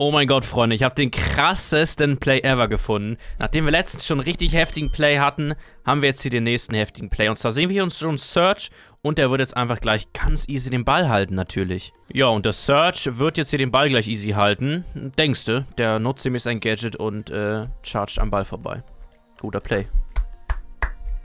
Oh mein Gott, Freunde, ich habe den krassesten Play ever gefunden. Nachdem wir letztens schon einen richtig heftigen Play hatten, haben wir jetzt hier den nächsten heftigen Play. Und zwar sehen wir hier uns schon Search und der wird jetzt einfach gleich ganz easy den Ball halten, natürlich. Ja, und der Search wird jetzt hier den Ball gleich easy halten. Denkste, der nutzt nämlich sein Gadget und äh, chargt am Ball vorbei. Guter Play.